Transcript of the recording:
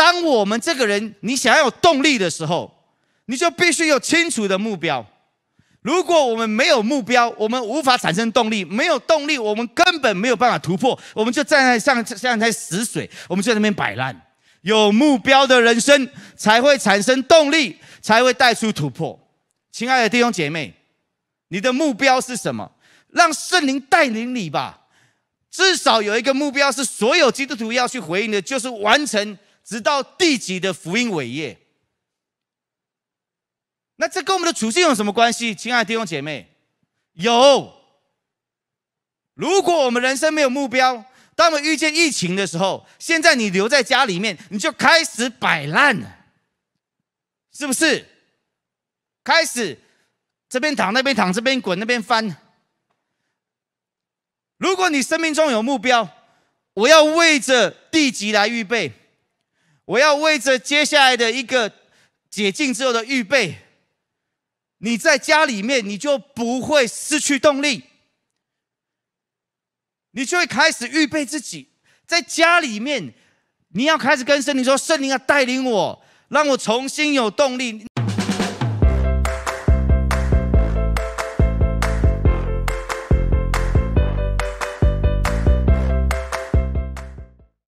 当我们这个人你想要有动力的时候，你就必须有清楚的目标。如果我们没有目标，我们无法产生动力；没有动力，我们根本没有办法突破。我们就站在像像在死水，我们在那边摆烂。有目标的人生才会产生动力，才会带出突破。亲爱的弟兄姐妹，你的目标是什么？让圣灵带领你吧。至少有一个目标，是所有基督徒要去回应的，就是完成。直到地级的福音伟业，那这跟我们的处境有什么关系？亲爱的弟兄姐妹，有。如果我们人生没有目标，当我们遇见疫情的时候，现在你留在家里面，你就开始摆烂了，是不是？开始这边躺那边躺，这边滚那边翻。如果你生命中有目标，我要为着地级来预备。我要为着接下来的一个解禁之后的预备，你在家里面你就不会失去动力，你就会开始预备自己。在家里面，你要开始跟圣灵说，圣灵要带领我，让我重新有动力。